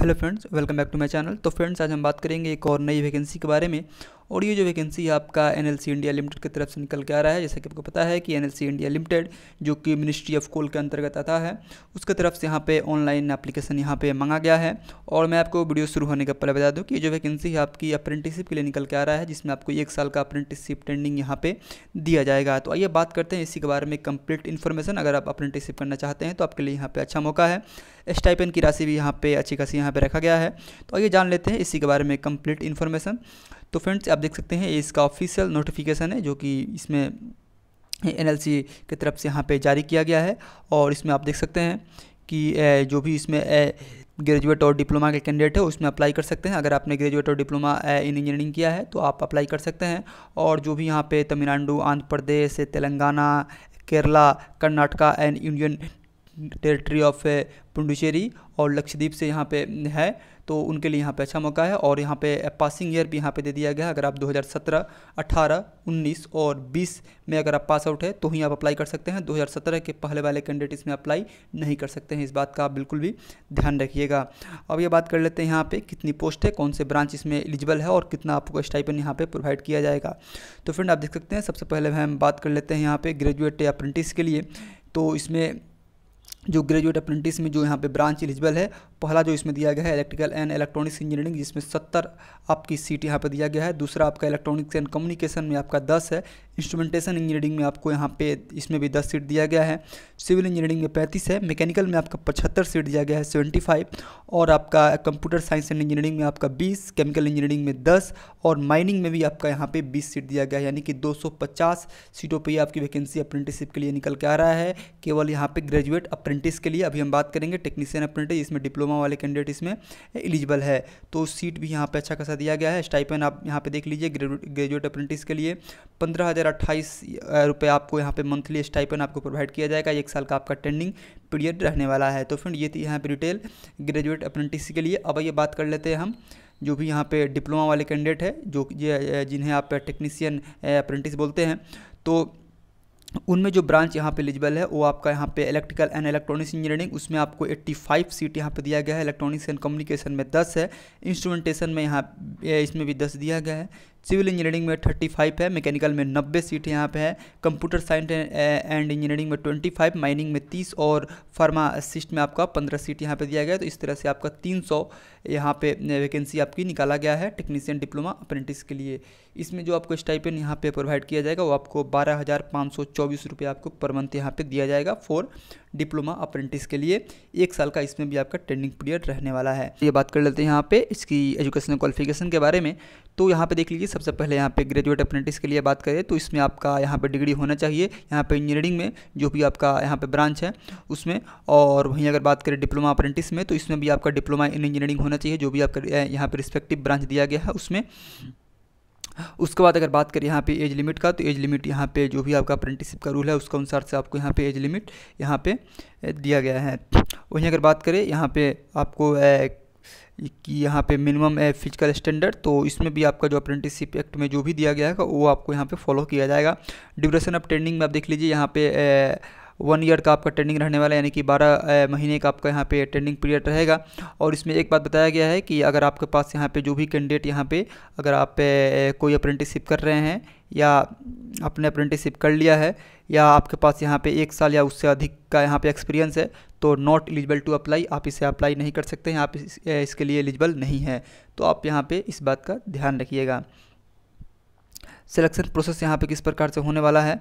Hello friends welcome back to my channel तो friends आज हम बात करेंगे एक और नई वैकेंसी के बारे में और ये जो वैकेंसी आपका एन इंडिया लिमिटेड की तरफ से निकल के आ रहा है जैसा कि आपको पता है कि एन इंडिया लिमिटेड जो कि मिनिस्ट्री ऑफ कोल के अंतर्गत आता है उसके तरफ से यहाँ पे ऑनलाइन एप्लीकेशन यहाँ पे मांगा गया है और मैं आपको वीडियो शुरू होने का पहले बता दूँ कि ये जो वैकेंसी है आपकी अप्रेंटिसिप के लिए निकल के आ रहा है जिसमें आपको एक साल का अप्रेंटिसिप ट्रेंडिंग यहाँ पर दिया जाएगा तो आइए बात करते हैं इसी के बारे में कंप्लीट इन्फॉर्मेशन अगर आप अप्रेंटिसिप करना चाहते हैं तो आपके लिए यहाँ पे अच्छा मौका है स्टाइपेंड की राशि भी यहाँ पे अच्छी खासी यहाँ पे रखा गया है तो आइए जान लेते हैं इसी के बारे में कंप्लीट इन्फॉर्मेशन तो फ्रेंड्स आप देख सकते हैं इसका ऑफिशियल नोटिफिकेशन है जो कि इसमें एन की तरफ से यहाँ पे जारी किया गया है और इसमें आप देख सकते हैं कि जो भी इसमें ग्रेजुएट और डिप्लोमा के कैंडिडेट है उसमें अप्लाई कर सकते हैं अगर आपने ग्रेजुएट और डिप्लोमा इन इंजीनियरिंग किया है तो आप अप्लाई कर सकते हैं और जो भी यहाँ पे Tamil Nadu Andhra Pradesh Telangana Kerala Karnataka and union territory of Puducherry और लक्षद्वीप से यहाँ पे है तो उनके लिए यहाँ पे अच्छा मौका है और यहाँ पे पासिंग ईयर भी यहाँ पे दे दिया गया है अगर आप 2017, 18, 19 और 20 में अगर आप पास आउट है तो ही आप अप्लाई कर सकते हैं 2017 के पहले वाले कैंडिडेट इसमें अप्लाई नहीं कर सकते हैं इस बात का आप बिल्कुल भी ध्यान रखिएगा अब ये बात कर लेते हैं यहाँ पर कितनी पोस्ट है कौन से ब्रांच इसमें एलिजिबल है और कितना आपको स्टाइपन यहाँ पर प्रोवाइड किया जाएगा तो फ्रेंड आप देख सकते हैं सबसे पहले हम बात कर लेते हैं यहाँ पर ग्रेजुएट या अप्रेंटिस के लिए तो इसमें जो ग्रेजुएट अप्रेंटिस में जो यहाँ पे ब्रांच एलिजिबल है पहला जो इसमें दिया गया है इलेक्ट्रिकल एंड इलेक्ट्रॉनिक्स इंजीनियरिंग जिसमें सत्तर आपकी सीट यहाँ पर दिया गया है दूसरा आपका इलेक्ट्रॉनिक्स एंड कम्युनिकेशन में आपका दस है इंस्ट्रूमेंटेशन इंजीनियरिंग में आपको यहाँ पे इसमें भी दस सीट दिया गया है सिविल इंजीनियरिंग में पैंतीस है मैकेनिकल में आपका पचहत्तर सीट दिया गया है सेवेंटी फाइव और आपका कंप्यूटर साइंस एंड इंजीनियरिंग में आपका बीस केमिकल इंजीनियरिंग में दस और माइनिंग में भी आपका यहाँ पर बीस सीट दिया गया है यानी कि दो सौ पचास सीटों पर आपकी वैकेंसी अप्रेंटिसशिप के लिए निकल के आ रहा है केवल यहाँ पर ग्रेजुएट अप्रेंटिस के लिए अभी हम बात करेंगे टेक्नीशियन अप्रेंटिस इसमें डिप्लोमा डिप्लोमा वाले कैंडिडेट इसमें एलिजिबल है तो सीट भी यहाँ पर अच्छा खासा दिया गया है स्टाइपन आप यहाँ पर देख लीजिए ग्रेजुएट अप्रेंटिस के लिए पंद्रह हज़ार अट्ठाईस रुपये आपको यहाँ पर मंथली स्टाइपन आपको प्रोवाइड किया जाएगा एक साल का आपका टेंडिंग पीरियड रहने वाला है तो फ्रेंड ये थी यहाँ पर डिटेल ग्रेजुएट अप्रेंटिस के लिए अब ये बात कर लेते हैं हम जो भी यहाँ पे डिप्लोमा वाले कैंडिडेट है जो जिन्हें आप टेक्नीसियन अप्रेंटिस बोलते हैं तो उनमें जो ब्रांच यहाँ पे एलिजिबल है वो आपका यहाँ पे इलेक्ट्रिकल एंड इलेक्ट्रॉनिक्स इंजीनियरिंग उसमें आपको 85 सीट यहाँ पे दिया गया है इलेक्ट्रॉनिक्स एंड कम्युनिकेशन में 10 है इंस्ट्रूमेंटेशन में यहाँ इसमें भी 10 दिया गया है सिविल इंजीनियरिंग में 35 है मैकेनिकल में 90 सीट यहाँ पे है कंप्यूटर साइंस एंड इंजीनियरिंग में 25 माइनिंग में 30 और फार्मासिस्ट में आपका 15 सीट यहाँ पे दिया गया है तो इस तरह से आपका 300 सौ यहाँ पे वैकेंसी आपकी निकाला गया है टेक्नीसियन डिप्लोमा अप्रेंटिस के लिए इसमें जो आपको स्टाइपन यहाँ पर प्रोवाइड किया जाएगा वो आपको बारह आपको पर मंथ यहाँ पर दिया जाएगा फॉर डिप्लोमा अप्रेंटिस के लिए एक साल का इसमें भी आपका ट्रेनिंग पीरियड रहने वाला है ये बात कर लेते हैं यहाँ पे इसकी एजुकेशनल क्वालिफिकेशन के बारे में तो यहाँ पे देख लीजिए सबसे पहले यहाँ पे ग्रेजुएट अप्रेंटिस के लिए बात करें तो इसमें आपका यहाँ पे डिग्री होना चाहिए यहाँ पे इंजीनियरिंग में जो भी आपका यहाँ पे ब्रांच है उसमें और वहीं अगर बात करें डिप्लोमा अप्रेंटिस में तो इसमें भी आपका डिप्लोमा इन इंजीनियरिंग होना चाहिए जो भी आपका यहाँ पर रिस्पेक्टिव ब्रांच दिया गया है उसमें उसके बाद अगर बात करें यहाँ पे एज लिमिट का तो एज लिमिट यहाँ पे जो भी आपका अप्रेंटिसिप का रूल है उसके अनुसार से आपको यहाँ पे एज लिमिट यहाँ पे दिया गया है वहीं अगर बात करें यहाँ पे आपको कि यहाँ पे मिनिमम है फिजिकल स्टैंडर्ड तो इसमें भी आपका जो अप्रेंटिसिप एक्ट में जो भी दिया गया है वो आपको यहाँ पे फॉलो किया जाएगा ड्यूरेशन ऑफ ट्रेनिंग में आप देख लीजिए यहाँ पे वन ईयर का आपका ट्रेनिंग रहने वाला है यानी कि बारह महीने का आपका यहाँ पे ट्रेनिंग पीरियड रहेगा और इसमें एक बात बताया गया है कि अगर आपके पास यहाँ पे जो भी कैंडिडेट यहाँ पे अगर आप कोई अप्रेंटिसशिप कर रहे हैं या आपने अप्रेंटिसशिप कर लिया है या आपके पास यहाँ पे एक साल या उससे अधिक का यहाँ पे एक्सपीरियंस है तो नॉट एलिजिबल टू अप्लाई आप इसे अप्लाई नहीं कर सकते हैं आप इस, इसके लिए एलिजिबल नहीं हैं तो आप यहाँ पे इस बात का ध्यान रखिएगा सिलेक्शन प्रोसेस यहाँ पे किस प्रकार से होने वाला है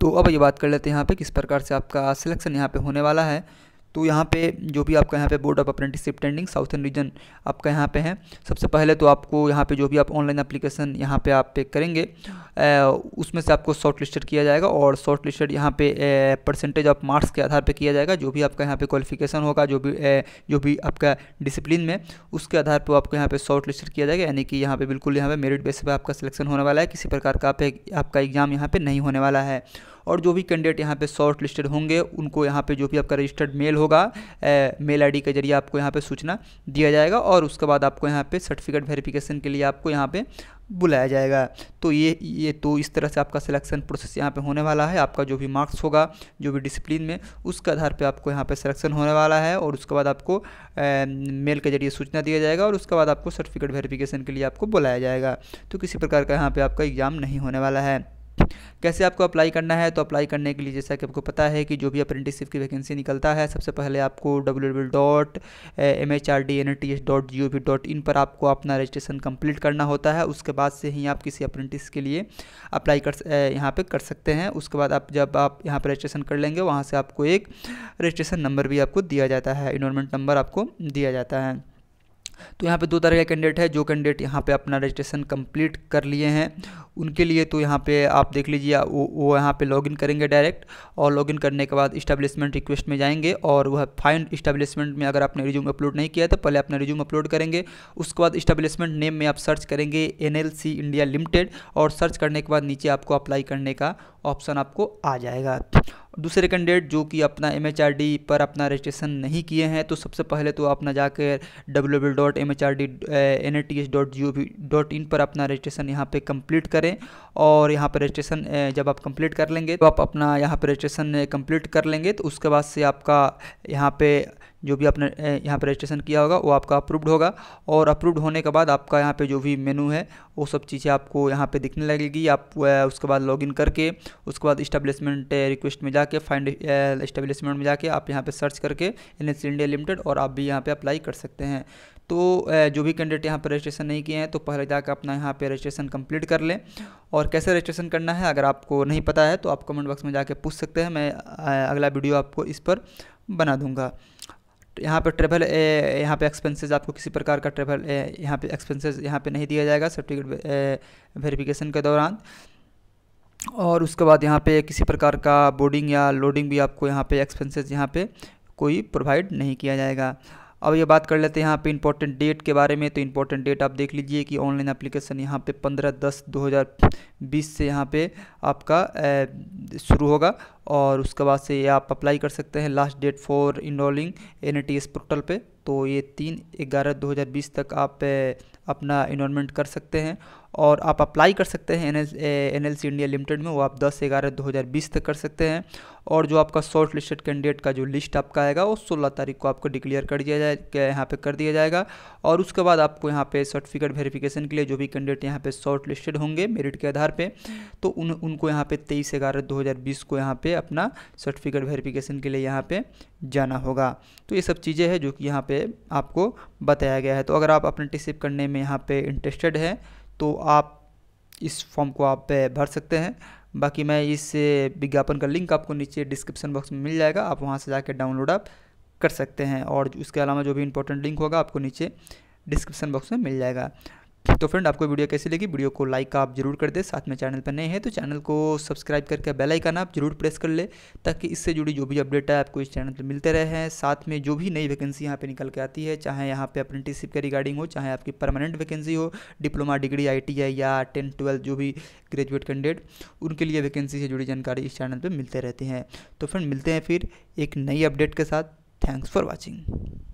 तो अब ये बात कर लेते हैं यहाँ पे किस प्रकार से आपका सिलेक्शन यहाँ पे होने वाला है तो यहाँ पे जो भी आपका यहाँ पे board of apprenticeship training southern region आपका यहाँ पे है सबसे पहले तो आपको यहाँ पे जो भी आप ऑनलाइन एप्लीकेशन यहाँ पे आप पे करेंगे उसमें से आपको शॉर्ट लिस्टेड किया जाएगा और शॉर्ट लिस्टेड यहाँ पे परसेंटेज ऑफ मार्क्स के आधार पे किया जाएगा जो भी आपका यहाँ पर क्वालिफिकेशन होगा जो भी ए, जो भी आपका डिसिप्लिन में उसके आधार पर आपको यहाँ पर शॉर्ट लिस्टेड किया जाएगा यानी कि यहाँ पर बिल्कुल यहाँ पर मेरिट बेस पर आपका सिलेक्शन होने वाला है किसी प्रकार का आपका एग्ज़ाम यहाँ पर नहीं होने वाला है और जो भी कैंडिडेट यहाँ पे शॉर्ट लिस्टेड होंगे उनको यहाँ पे जो भी आपका रजिस्टर्ड मेल होगा ए, मेल आईडी के जरिए आपको यहाँ पे सूचना दिया जाएगा और उसके बाद आपको यहाँ पे सर्टिफिकेट वेरिफिकेशन के लिए आपको यहाँ पे बुलाया जाएगा तो ये ये तो इस तरह से आपका सिलेक्शन प्रोसेस यहाँ पे होने वाला है आपका जो भी मार्क्स होगा जो भी डिसिप्लिन में उसके आधार पे आपको यहाँ पे सिलेक्शन होने वाला है और उसके बाद आपको ए, मेल के जरिए सूचना दिया जाएगा और उसके बाद आपको सर्टिफिकेट वेरिफिकेशन के लिए आपको बुलाया जाएगा तो किसी प्रकार का यहाँ पर आपका एग्ज़ाम नहीं होने वाला है कैसे आपको अप्लाई करना है तो अप्लाई करने के लिए जैसा कि आपको पता है कि जो भी अप्रेंटिसशिप की वैकेंसी निकलता है सबसे पहले आपको W W dot M H R D N T S dot G O V dot in पर आपको अपना रजिस्ट्रेशन कंप्लीट करना होता है उसके बाद से ही आप किसी अप्रेंटिस के लिए अप्लाई कर eh, यहाँ पर कर सकते हैं उसके बाद आप जब आप यहाँ पर रजिस्ट्रेशन कर लेंगे वहाँ से आपको एक रजिस्ट्रेशन नंबर भी आपको दिया जाता है इनमेंट नंबर आपको दिया जाता है तो यहाँ पे दो तरह के कैंडिडेट है जो कैंडिडेट यहाँ पे अपना रजिस्ट्रेशन कंप्लीट कर लिए हैं उनके लिए तो यहाँ पे आप देख लीजिए वो वो यहाँ पे लॉगिन करेंगे डायरेक्ट और लॉगिन करने के बाद इस्टेब्लिशमेंट रिक्वेस्ट में जाएंगे और वह फाइन इस्टेब्लिशमेंट में अगर आपने रिज्यूम अपलोड नहीं किया तो पहले अपना रिज्यूम अपलोड करेंगे उसके बाद इस्टेब्लिशमेंट नेम में आप सर्च करेंगे एन इंडिया लिमिटेड और सर्च करने के बाद नीचे आपको अप्लाई करने का ऑप्शन आपको आ जाएगा दूसरे कैंडिडेट जो कि अपना एम पर अपना रजिस्ट्रेशन नहीं किए हैं तो सबसे पहले तो अपना जाकर W W dot M H R D N A T S dot G O V dot in पर अपना रजिस्ट्रेशन यहाँ पे कंप्लीट करें और यहाँ पर रजिस्ट्रेशन जब आप कंप्लीट कर लेंगे तो आप अपना यहाँ पर रजिस्ट्रेशन कंप्लीट कर लेंगे तो उसके बाद से आपका यहाँ पे जो भी आपने यहाँ पर रजिस्ट्रेशन किया होगा वो आपका अप्रूव्ड होगा और अप्रूव्ड होने के बाद आपका यहाँ पे जो भी मेनू है वो सब चीज़ें आपको यहाँ पे दिखने लगेगी आप उसके बाद लॉगिन करके उसके बाद इस्टेब्लिशमेंट रिक्वेस्ट में जाके फाइंड इस्टेब्लिशमेंट में जाके आप यहाँ पे सर्च करके एन एस इंडिया लिमिटेड और आप भी यहाँ पर अप्लाई कर सकते हैं तो जो भी कैंडिडेट यहाँ पर रजिस्ट्रेशन नहीं किए हैं तो पहले जाकर अपना यहाँ पर रजिस्ट्रेशन कम्प्लीट कर लें और कैसे रजिस्ट्रेशन करना है अगर आपको नहीं पता है तो आप कमेंट बॉक्स में जाके पूछ सकते हैं मैं अगला वीडियो आपको इस पर बना दूँगा यहाँ पर ट्रेवल यहाँ पे एक्सपेंसेस आपको किसी प्रकार का ट्रेवल यहाँ पे एक्सपेंसेस यहाँ पे नहीं दिया जाएगा सर्टिफिकेट वेरिफिकेशन के दौरान और उसके बाद यहाँ पे किसी प्रकार का बोर्डिंग या लोडिंग भी आपको यहाँ पे एक्सपेंसेस यहाँ पे कोई प्रोवाइड नहीं किया जाएगा अब ये बात कर लेते हैं यहाँ पे इंपॉर्टेंट डेट के बारे में तो इम्पोर्टेंट डेट आप देख लीजिए कि ऑनलाइन एप्लीकेशन यहाँ पे 15 दस 2020 से यहाँ पे आपका शुरू होगा और उसके बाद से ये आप अप्लाई कर सकते हैं last date for enrolling in portal पे तो ये तीन ग्यारह दो हज़ार बीस तक आप अपना इनोलमेंट कर सकते हैं और आप अप्लाई कर सकते हैं N N L C India limited में वो आप दस ग्यारह दो हज़ार बीस तक कर सकते हैं और जो आपका शॉर्ट लिस्टेड कैंडिडेट का जो लिस्ट आपका आएगा वो सोलह तारीख को आपको डिक्लेयर कर दिया जाए यहाँ पे कर दिया जाएगा और उसके बाद आपको यहाँ पे सर्टिफिकेट वेरिफिकेशन के लिए जो भी कैंडिडेट यहाँ पे शॉर्ट लिस्टेड होंगे मेरिट के आधार पर हम्म। तो उन उनको यहाँ पे तेईस ग्यारह दो हज़ार बीस को यहाँ पे अपना सर्टिफिकेट वेरिफिकेशन के लिए यहाँ पे जाना होगा तो ये सब चीज़ें हैं जो कि यहाँ पे आपको बताया गया है तो अगर आप अप्रेंटिसिप करने में यहाँ पे इंटरेस्टेड हैं तो आप इस फॉर्म को आप भर सकते हैं बाकी मैं इस विज्ञापन का लिंक आपको नीचे डिस्क्रिप्शन बॉक्स में मिल जाएगा आप वहाँ से जाकर डाउनलोड आप कर सकते हैं और उसके अलावा जो भी इंपॉर्टेंट लिंक होगा आपको नीचे डिस्क्रिप्शन बॉक्स में मिल जाएगा तो फ्रेंड आपको वीडियो कैसी लगी वीडियो को लाइक आप जरूर कर दे साथ में चैनल पर नए हैं तो चैनल को सब्सक्राइब करके बेल आइकन आप जरूर प्रेस कर ले ताकि इससे जुड़ी जो भी अपडेट है आपको इस चैनल पर मिलते रहे हैं साथ में जो भी नई वैकेंसी यहाँ पर निकल के आती है चाहे यहाँ पर अप्रेंटिसशिप के रिगार्डिंग हो चाहे आपकी परमानेंट वैकेंसी हो डिप्लोमा डिग्री आई या टेंथ ट्वेल्थ जो भी ग्रेजुएट कैंडिडेट उनके लिए वैकेंसी से जुड़ी जानकारी इस चैनल पर मिलते रहते हैं तो फ्रेंड मिलते हैं फिर एक नई अपडेट के साथ थैंक्स फॉर वॉचिंग